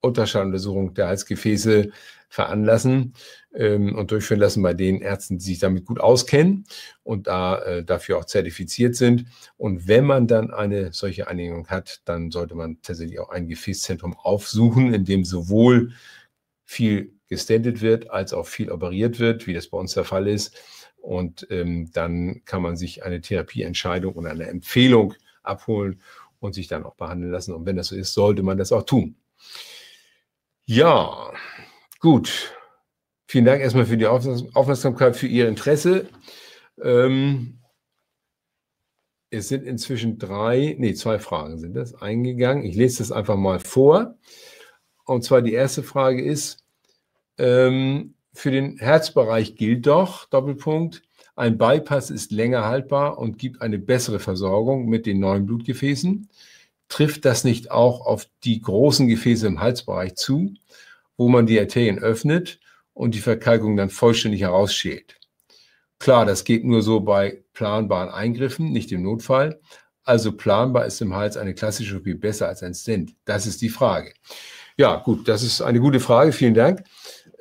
Ultraschalluntersuchung der Halsgefäße veranlassen ähm, und durchführen lassen bei den Ärzten, die sich damit gut auskennen und da äh, dafür auch zertifiziert sind. Und wenn man dann eine solche Einigung hat, dann sollte man tatsächlich auch ein Gefäßzentrum aufsuchen, in dem sowohl viel gestentet wird, als auch viel operiert wird, wie das bei uns der Fall ist. Und ähm, dann kann man sich eine Therapieentscheidung und eine Empfehlung abholen und sich dann auch behandeln lassen. Und wenn das so ist, sollte man das auch tun. Ja, gut. Vielen Dank erstmal für die Aufmerksamkeit, für Ihr Interesse. Ähm, es sind inzwischen drei, nee, zwei Fragen sind das eingegangen. Ich lese das einfach mal vor. Und zwar die erste Frage ist, ähm, für den Herzbereich gilt doch, Doppelpunkt, ein Bypass ist länger haltbar und gibt eine bessere Versorgung mit den neuen Blutgefäßen. Trifft das nicht auch auf die großen Gefäße im Halsbereich zu, wo man die Arterien öffnet und die Verkalkung dann vollständig herausschält? Klar, das geht nur so bei planbaren Eingriffen, nicht im Notfall. Also planbar ist im Hals eine klassische OP besser als ein Stent? Das ist die Frage. Ja, gut, das ist eine gute Frage. Vielen Dank.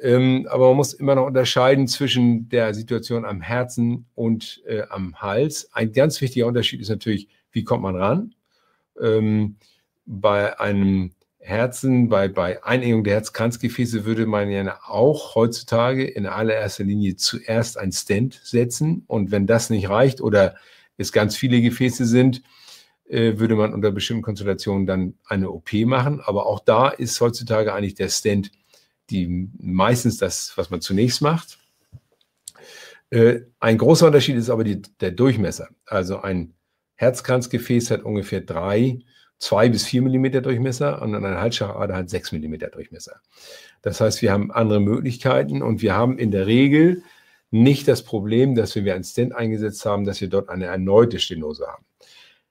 Ähm, aber man muss immer noch unterscheiden zwischen der Situation am Herzen und äh, am Hals. Ein ganz wichtiger Unterschied ist natürlich, wie kommt man ran? Ähm, bei einem Herzen, bei, bei Einengung der Herzkranzgefäße würde man ja auch heutzutage in allererster Linie zuerst ein Stent setzen. Und wenn das nicht reicht oder es ganz viele Gefäße sind, äh, würde man unter bestimmten Konstellationen dann eine OP machen. Aber auch da ist heutzutage eigentlich der Stent die meistens das, was man zunächst macht. Äh, ein großer Unterschied ist aber die, der Durchmesser. Also ein Herzkranzgefäß hat ungefähr drei, zwei bis vier Millimeter Durchmesser und eine Halsschlagader hat sechs Millimeter Durchmesser. Das heißt, wir haben andere Möglichkeiten und wir haben in der Regel nicht das Problem, dass wenn wir ein Stent eingesetzt haben, dass wir dort eine erneute Stenose haben.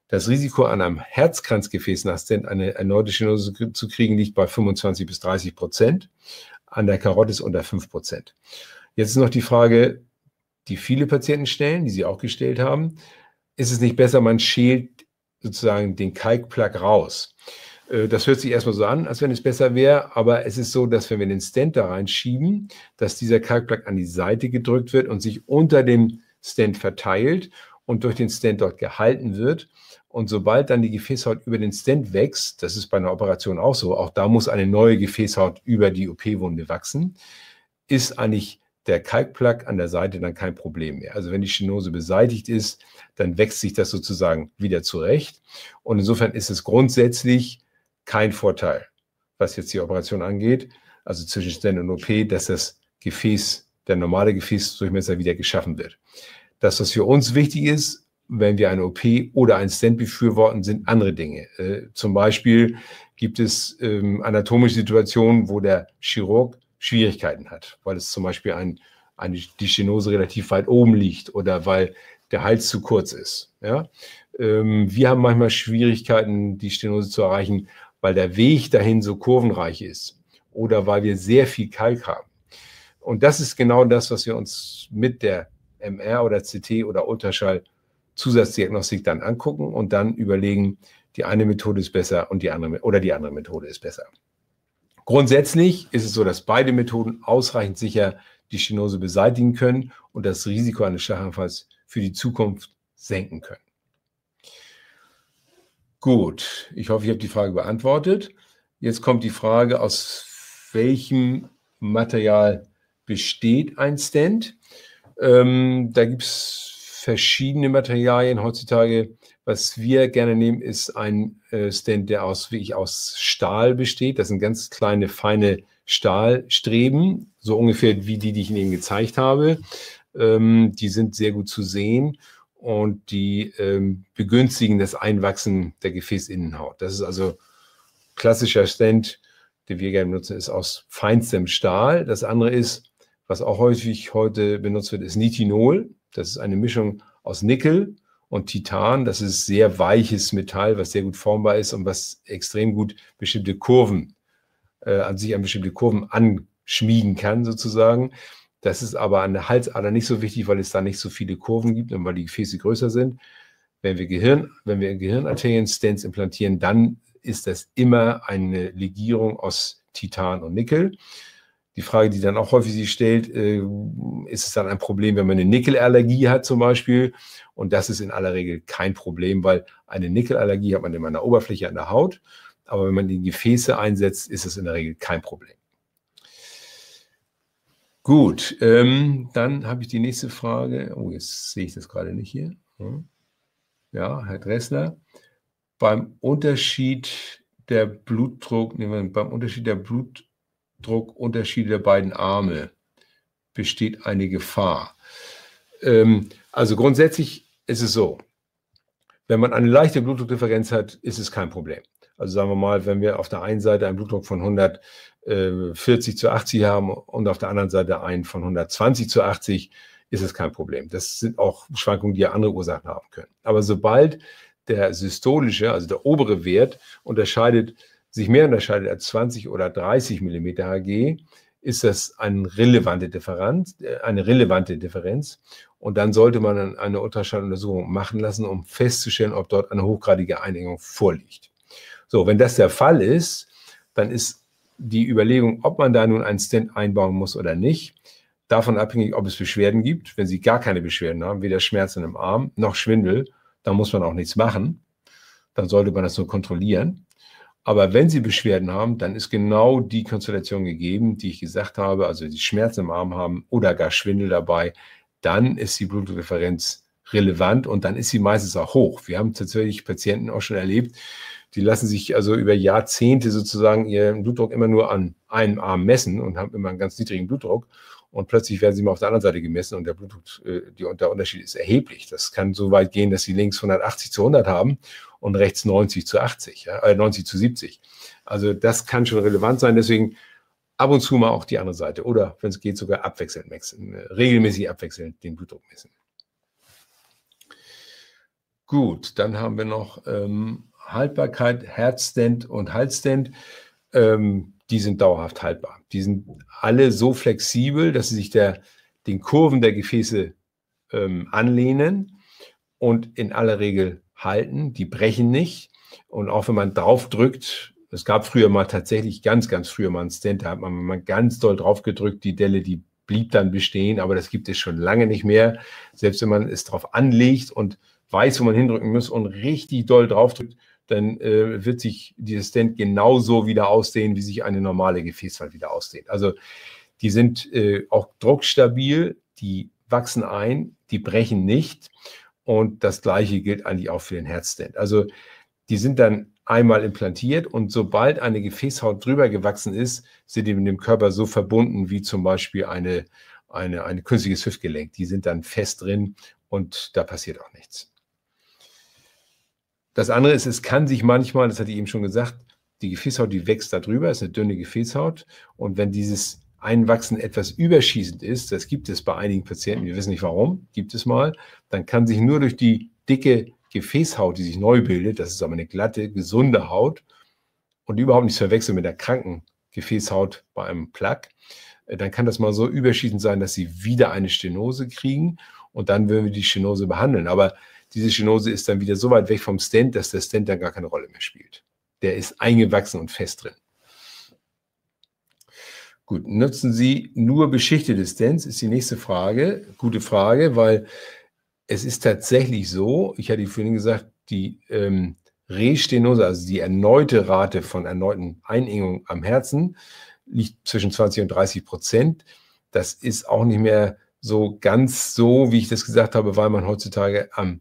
Das Risiko, an einem Herzkranzgefäß nach Herzkranzgefäßnastent eine erneute Stenose zu kriegen, liegt bei 25 bis 30 Prozent. An der Karotis unter 5 Prozent. Jetzt ist noch die Frage, die viele Patienten stellen, die Sie auch gestellt haben. Ist es nicht besser, man schält sozusagen den Kalkplak raus? Äh, das hört sich erstmal so an, als wenn es besser wäre, aber es ist so, dass wenn wir den Stent da reinschieben, dass dieser Kalkplack an die Seite gedrückt wird und sich unter dem Stent verteilt und durch den Stent dort gehalten wird. Und sobald dann die Gefäßhaut über den Stent wächst, das ist bei einer Operation auch so, auch da muss eine neue Gefäßhaut über die OP-Wunde wachsen, ist eigentlich der Kalkplack an der Seite dann kein Problem mehr. Also wenn die Stenose beseitigt ist, dann wächst sich das sozusagen wieder zurecht. Und insofern ist es grundsätzlich kein Vorteil, was jetzt die Operation angeht, also zwischen Stent und OP, dass das Gefäß, der normale Gefäßdurchmesser wieder geschaffen wird. Das, was für uns wichtig ist, wenn wir eine OP oder ein Stent befürworten, sind andere Dinge. Äh, zum Beispiel gibt es ähm, anatomische Situationen, wo der Chirurg Schwierigkeiten hat, weil es zum Beispiel ein, eine, die Stenose relativ weit oben liegt oder weil der Hals zu kurz ist. Ja? Ähm, wir haben manchmal Schwierigkeiten, die Stenose zu erreichen, weil der Weg dahin so kurvenreich ist oder weil wir sehr viel Kalk haben. Und das ist genau das, was wir uns mit der MR oder CT oder Ultraschall Zusatzdiagnostik dann angucken und dann überlegen, die eine Methode ist besser und die andere oder die andere Methode ist besser. Grundsätzlich ist es so, dass beide Methoden ausreichend sicher die Stenose beseitigen können und das Risiko eines Schlaganfalls für die Zukunft senken können. Gut, ich hoffe, ich habe die Frage beantwortet. Jetzt kommt die Frage, aus welchem Material besteht ein Stand? Ähm, da gibt es verschiedene Materialien heutzutage. Was wir gerne nehmen, ist ein äh, Stand, der aus, wie ich, aus Stahl besteht. Das sind ganz kleine, feine Stahlstreben, so ungefähr wie die, die ich Ihnen gezeigt habe. Ähm, die sind sehr gut zu sehen und die ähm, begünstigen das Einwachsen der Gefäßinnenhaut. Das ist also klassischer Stand, den wir gerne benutzen, ist aus feinstem Stahl. Das andere ist, was auch häufig heute benutzt wird, ist Nitinol. Das ist eine Mischung aus Nickel und Titan. Das ist sehr weiches Metall, was sehr gut formbar ist und was extrem gut bestimmte Kurven, äh, an sich an bestimmte Kurven anschmiegen kann, sozusagen. Das ist aber an der Halsader nicht so wichtig, weil es da nicht so viele Kurven gibt und weil die Gefäße größer sind. Wenn wir Gehirn, wenn wir Gehirnarterien-Stents implantieren, dann ist das immer eine Legierung aus Titan und Nickel die Frage, die dann auch häufig sich stellt, äh, ist es dann ein Problem, wenn man eine Nickelallergie hat zum Beispiel? Und das ist in aller Regel kein Problem, weil eine Nickelallergie hat man immer an der Oberfläche, an der Haut. Aber wenn man die Gefäße einsetzt, ist es in der Regel kein Problem. Gut, ähm, dann habe ich die nächste Frage. Oh, jetzt sehe ich das gerade nicht hier. Hm. Ja, Herr Dressler. Beim Unterschied der Blutdruck, nehmen wir, beim Unterschied der Blutdruck, Druckunterschiede der beiden Arme besteht eine Gefahr. Ähm, also grundsätzlich ist es so, wenn man eine leichte Blutdruckdifferenz hat, ist es kein Problem. Also sagen wir mal, wenn wir auf der einen Seite einen Blutdruck von 140 äh, zu 80 haben und auf der anderen Seite einen von 120 zu 80, ist es kein Problem. Das sind auch Schwankungen, die ja andere Ursachen haben können. Aber sobald der systolische, also der obere Wert, unterscheidet sich mehr unterscheidet als 20 oder 30 mm Hg, ist das eine relevante Differenz, äh, eine relevante Differenz. Und dann sollte man eine Ultraschalluntersuchung machen lassen, um festzustellen, ob dort eine hochgradige Einengung vorliegt. So, wenn das der Fall ist, dann ist die Überlegung, ob man da nun einen Stent einbauen muss oder nicht, davon abhängig, ob es Beschwerden gibt. Wenn Sie gar keine Beschwerden haben, weder Schmerzen im Arm noch Schwindel, dann muss man auch nichts machen. Dann sollte man das nur kontrollieren. Aber wenn Sie Beschwerden haben, dann ist genau die Konstellation gegeben, die ich gesagt habe, also die Schmerzen im Arm haben oder gar Schwindel dabei, dann ist die Blutreferenz relevant und dann ist sie meistens auch hoch. Wir haben tatsächlich Patienten auch schon erlebt, die lassen sich also über Jahrzehnte sozusagen ihren Blutdruck immer nur an einem Arm messen und haben immer einen ganz niedrigen Blutdruck. Und plötzlich werden sie mal auf der anderen Seite gemessen und der Blutdruck, äh, der Unterschied ist erheblich. Das kann so weit gehen, dass sie links 180 zu 100 haben und rechts 90 zu 80, ja, 90 äh, zu 70. Also das kann schon relevant sein. Deswegen ab und zu mal auch die andere Seite oder wenn es geht sogar abwechselnd messen, äh, regelmäßig abwechselnd den Blutdruck messen. Gut, dann haben wir noch ähm, Haltbarkeit, Herzstand und Halsstand. Ähm, die sind dauerhaft haltbar. Die sind alle so flexibel, dass sie sich der, den Kurven der Gefäße ähm, anlehnen und in aller Regel halten, die brechen nicht. Und auch wenn man drauf drückt, es gab früher mal tatsächlich ganz, ganz früher mal einen Stent, da hat man mal ganz doll drauf gedrückt, die Delle, die blieb dann bestehen, aber das gibt es schon lange nicht mehr. Selbst wenn man es drauf anlegt und weiß, wo man hindrücken muss und richtig doll drauf drückt, dann äh, wird sich dieses Stent genauso wieder aussehen, wie sich eine normale Gefäßwand wieder aussehen. Also die sind äh, auch druckstabil, die wachsen ein, die brechen nicht. Und das Gleiche gilt eigentlich auch für den Herzstand. Also die sind dann einmal implantiert und sobald eine Gefäßhaut drüber gewachsen ist, sind die mit dem Körper so verbunden wie zum Beispiel eine, eine, ein künstliches Hüftgelenk. Die sind dann fest drin und da passiert auch nichts. Das andere ist, es kann sich manchmal, das hatte ich eben schon gesagt, die Gefäßhaut, die wächst da drüber, ist eine dünne Gefäßhaut. Und wenn dieses Einwachsen etwas überschießend ist, das gibt es bei einigen Patienten, wir wissen nicht warum, gibt es mal, dann kann sich nur durch die dicke Gefäßhaut, die sich neu bildet, das ist aber eine glatte, gesunde Haut und überhaupt nichts verwechseln mit der kranken Gefäßhaut bei einem Plug, äh, dann kann das mal so überschießend sein, dass sie wieder eine Stenose kriegen und dann würden wir die Stenose behandeln. Aber diese Stenose ist dann wieder so weit weg vom Stent, dass der Stent dann gar keine Rolle mehr spielt. Der ist eingewachsen und fest drin. Gut, nutzen Sie nur beschichtete Stents, ist die nächste Frage. Gute Frage, weil es ist tatsächlich so, ich hatte vorhin gesagt, die ähm, Restenose, also die erneute Rate von erneuten Einengungen am Herzen, liegt zwischen 20 und 30 Prozent. Das ist auch nicht mehr so ganz so, wie ich das gesagt habe, weil man heutzutage am,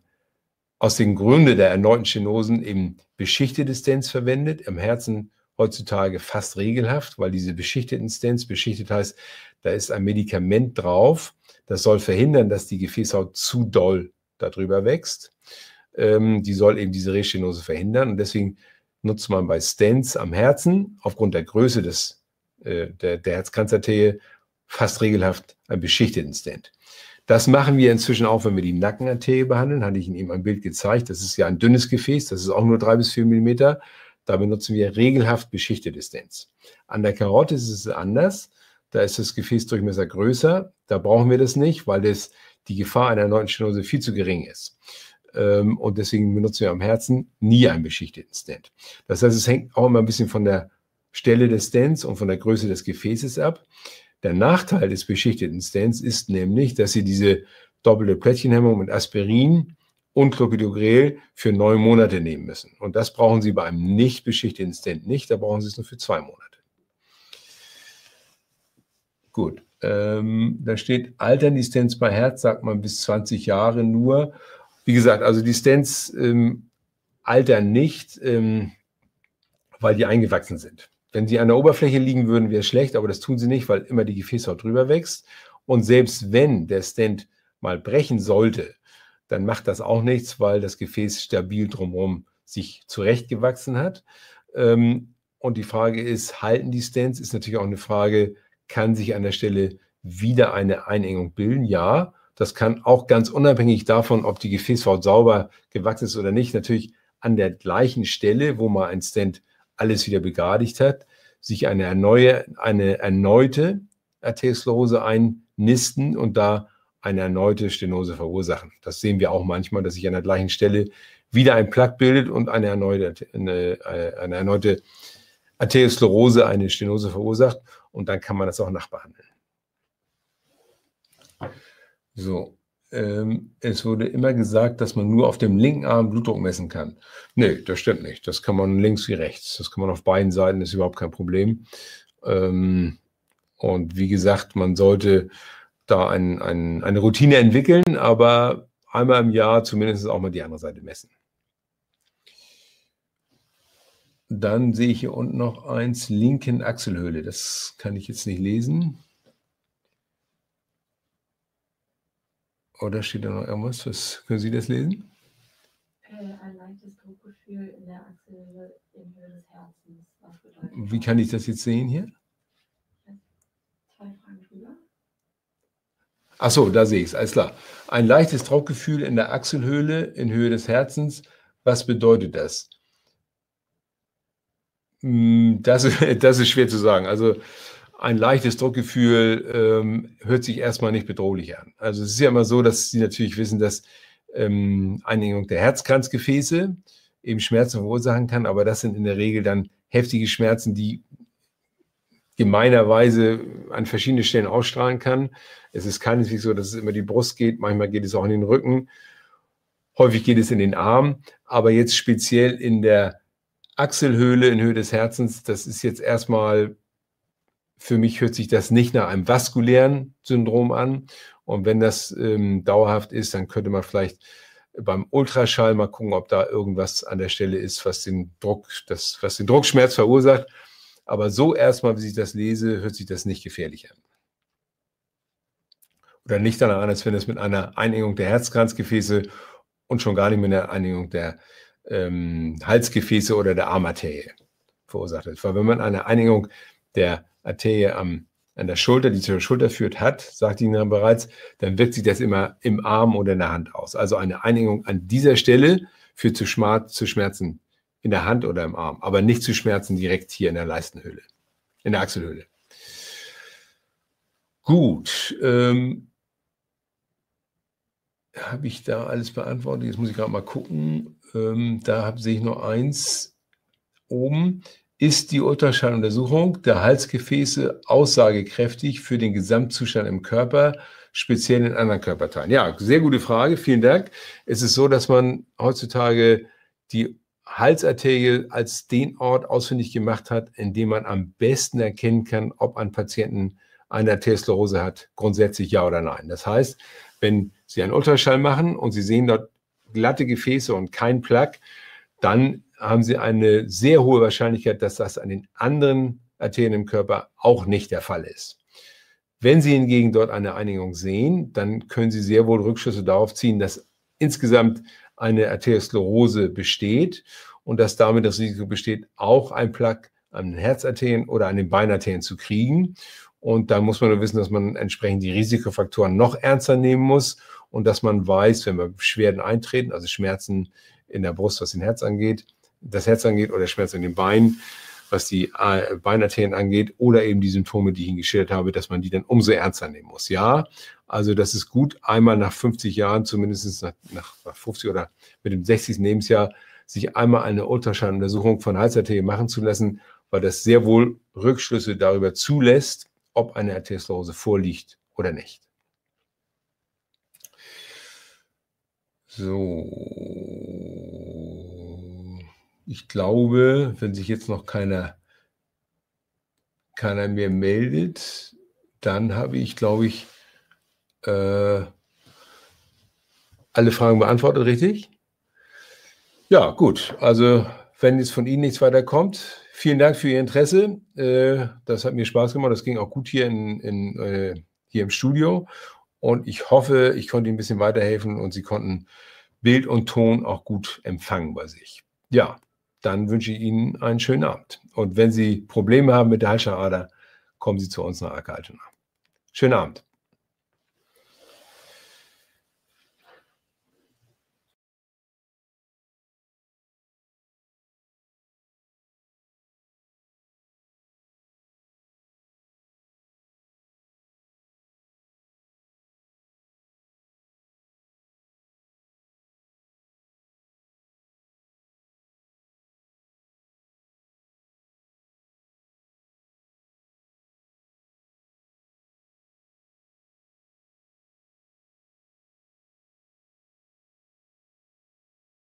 aus den Gründen der erneuten Stenosen eben beschichtete Stents verwendet. Am Herzen heutzutage fast regelhaft, weil diese beschichteten Stents, beschichtet heißt, da ist ein Medikament drauf, das soll verhindern, dass die Gefäßhaut zu doll darüber wächst. Ähm, die soll eben diese Restenose verhindern und deswegen nutzt man bei Stents am Herzen aufgrund der Größe des, äh, der, der Herzkanzarterie fast regelhaft einen beschichteten Stent. Das machen wir inzwischen auch, wenn wir die Nackenarterie behandeln. Hatte ich Ihnen eben ein Bild gezeigt. Das ist ja ein dünnes Gefäß. Das ist auch nur drei bis vier Millimeter. Da benutzen wir regelhaft beschichtete Stents. An der Karotte ist es anders. Da ist das Gefäßdurchmesser größer. Da brauchen wir das nicht, weil das die Gefahr einer erneuten Stenose viel zu gering ist. Ähm, und deswegen benutzen wir am Herzen nie einen beschichteten Stent. Das heißt, es hängt auch immer ein bisschen von der Stelle des Stents und von der Größe des Gefäßes ab. Der Nachteil des beschichteten Stents ist nämlich, dass sie diese doppelte Plättchenhemmung mit Aspirin und Clopidogrel für neun Monate nehmen müssen. Und das brauchen Sie bei einem nicht beschichteten Stent nicht, da brauchen Sie es nur für zwei Monate. Gut, ähm, da steht Altern die Alternistenz bei Herz, sagt man bis 20 Jahre nur. Wie gesagt, also die Stents ähm, altern nicht, ähm, weil die eingewachsen sind. Wenn sie an der Oberfläche liegen würden, wäre es schlecht, aber das tun sie nicht, weil immer die Gefäßhaut drüber wächst. Und selbst wenn der Stent mal brechen sollte, dann macht das auch nichts, weil das Gefäß stabil drumherum sich zurechtgewachsen hat. Ähm, und die Frage ist, halten die Stents? Ist natürlich auch eine Frage, kann sich an der Stelle wieder eine Einengung bilden? Ja, das kann auch ganz unabhängig davon, ob die Gefäßhaut sauber gewachsen ist oder nicht, natürlich an der gleichen Stelle, wo mal ein Stent alles wieder begradigt hat, sich eine, erneue, eine erneute Arteriosklerose einnisten und da eine erneute Stenose verursachen. Das sehen wir auch manchmal, dass sich an der gleichen Stelle wieder ein Plak bildet und eine erneute, eine, äh, eine erneute Arteriosklerose, eine Stenose verursacht. Und dann kann man das auch nachbehandeln. So, ähm, es wurde immer gesagt, dass man nur auf dem linken Arm Blutdruck messen kann. Nee, das stimmt nicht. Das kann man links wie rechts. Das kann man auf beiden Seiten, ist überhaupt kein Problem. Ähm, und wie gesagt, man sollte da ein, ein, eine Routine entwickeln, aber einmal im Jahr zumindest auch mal die andere Seite messen. Dann sehe ich hier unten noch eins, linken Achselhöhle. Das kann ich jetzt nicht lesen. Oder steht da noch irgendwas? Was, können Sie das lesen? Äh, ein leichtes Druckgefühl in der Achselhöhle im Höhe des Herzens. Wie kann ich das jetzt sehen hier? Achso, da sehe ich es, alles klar. Ein leichtes Druckgefühl in der Achselhöhle in Höhe des Herzens. Was bedeutet das? Hm, das, das ist schwer zu sagen. Also ein leichtes Druckgefühl ähm, hört sich erstmal nicht bedrohlich an. Also es ist ja immer so, dass Sie natürlich wissen, dass ähm, Einengung der Herzkranzgefäße eben Schmerzen verursachen kann, aber das sind in der Regel dann heftige Schmerzen, die gemeinerweise an verschiedenen Stellen ausstrahlen kann. Es ist keineswegs so, dass es immer die Brust geht, manchmal geht es auch in den Rücken, häufig geht es in den Arm, aber jetzt speziell in der Achselhöhle in Höhe des Herzens, das ist jetzt erstmal, für mich hört sich das nicht nach einem vaskulären Syndrom an. Und wenn das ähm, dauerhaft ist, dann könnte man vielleicht beim Ultraschall mal gucken, ob da irgendwas an der Stelle ist, was den Druck, das, was den Druckschmerz verursacht. Aber so erstmal, wie ich das lese, hört sich das nicht gefährlich an. Oder nicht danach an, als wenn es mit einer Einengung der Herzkranzgefäße und schon gar nicht mit einer Einengung der ähm, Halsgefäße oder der Armarterie verursacht wird. Weil wenn man eine Einengung der Arterie am, an der Schulter, die zur Schulter führt, hat, sagt Ihnen dann bereits, dann wirkt sich das immer im Arm oder in der Hand aus. Also eine Einigung an dieser Stelle führt zu, Schmerz, zu Schmerzen in der Hand oder im Arm, aber nicht zu Schmerzen direkt hier in der Leistenhöhle, in der Achselhöhle. Gut. Ähm, habe ich da alles beantwortet? Jetzt muss ich gerade mal gucken. Ähm, da sehe ich noch eins oben. Ist die Ultraschalluntersuchung der Halsgefäße aussagekräftig für den Gesamtzustand im Körper, speziell in anderen Körperteilen? Ja, sehr gute Frage. Vielen Dank. Es ist so, dass man heutzutage die Halsarterie als den Ort ausfindig gemacht hat, in dem man am besten erkennen kann, ob ein Patienten eine Arteriosklerose hat. Grundsätzlich ja oder nein. Das heißt, wenn Sie einen Ultraschall machen und Sie sehen dort glatte Gefäße und kein Plug, dann haben Sie eine sehr hohe Wahrscheinlichkeit, dass das an den anderen Arterien im Körper auch nicht der Fall ist. Wenn Sie hingegen dort eine Einigung sehen, dann können Sie sehr wohl Rückschlüsse darauf ziehen, dass insgesamt eine Arteriosklerose besteht und dass damit das Risiko besteht, auch ein Plaque an den Herzarterien oder an den Beinarterien zu kriegen. Und da muss man nur wissen, dass man entsprechend die Risikofaktoren noch ernster nehmen muss und dass man weiß, wenn wir Beschwerden eintreten, also Schmerzen in der Brust, was den Herz angeht, das Herz angeht oder Schmerzen in den Beinen, was die äh, Beinarterien angeht oder eben die Symptome, die ich Ihnen geschildert habe, dass man die dann umso ernster nehmen muss. Ja, also das ist gut, einmal nach 50 Jahren, zumindest nach, nach 50 oder mit dem 60. Lebensjahr, sich einmal eine Ultraschalluntersuchung von Halsarterie machen zu lassen, weil das sehr wohl Rückschlüsse darüber zulässt, ob eine Arteriosklerose vorliegt oder nicht. So. Ich glaube, wenn sich jetzt noch keiner, keiner mehr meldet, dann habe ich, glaube ich, äh, alle Fragen beantwortet, richtig? Ja, gut. Also, wenn jetzt von Ihnen nichts weiter kommt, vielen Dank für Ihr Interesse. Äh, das hat mir Spaß gemacht. Das ging auch gut hier, in, in äh, hier im Studio. Und ich hoffe, ich konnte Ihnen ein bisschen weiterhelfen und Sie konnten Bild und Ton auch gut empfangen bei sich. Ja, dann wünsche ich Ihnen einen schönen Abend. Und wenn Sie Probleme haben mit der Halsschlagader, kommen Sie zu uns nach Arkaitona. Schönen Abend.